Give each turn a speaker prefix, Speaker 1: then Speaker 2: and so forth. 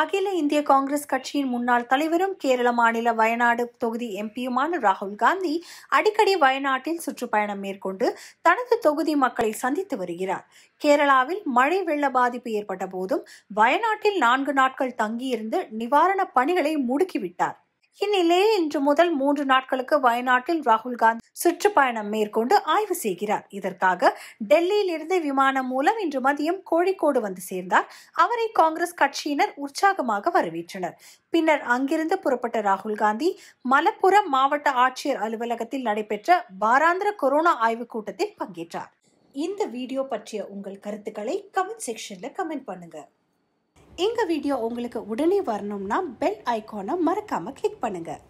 Speaker 1: அகில இந்திய காங்கிரஸ் கட்சியின் முன்னாள் தலைவரும் கேரள மாநில வயநாடு தொகுதி எம்பியுமான ராகுல் காந்தி அடிக்கடி வயநாட்டில் சுற்றுப்பயணம் மேற்கொண்டு தனது தொகுதி மக்களை சந்தித்து வருகிறார் கேரளாவில் மழை வெள்ள பாதிப்பு ஏற்பட்ட போதும் வயநாட்டில் நான்கு நாட்கள் தங்கியிருந்து நிவாரணப் பணிகளை முடுக்கிவிட்டார் இந்நிலையில் இன்று முதல் மூன்று நாட்களுக்கு வயநாட்டில் ராகுல் காந்தி சுற்றுப்பயணம் மேற்கொண்டு ஆய்வு செய்கிறார் இதற்காக டெல்லியில் இருந்து விமானம் மூலம் இன்று மதியம் கோழிக்கோடு வந்து சேர்ந்தார் அவரை காங்கிரஸ் கட்சியினர் உற்சாகமாக வரவேற்றனர் பின்னர் அங்கிருந்து புறப்பட்ட ராகுல் காந்தி மலப்புரம் மாவட்ட ஆட்சியர் அலுவலகத்தில் நடைபெற்ற வாராந்திர கொரோனா ஆய்வுக் கூட்டத்தில் பங்கேற்றார் இந்த வீடியோ பற்றிய உங்கள் கருத்துக்களை கமெண்ட் செக்ஷன்ல கமெண்ட் பண்ணுங்க எங்கள் வீடியோ உங்களுக்கு உடனே வரணும்னா பெல் ஐக்கானை மறக்காமல் கிளிக் பண்ணுங்கள்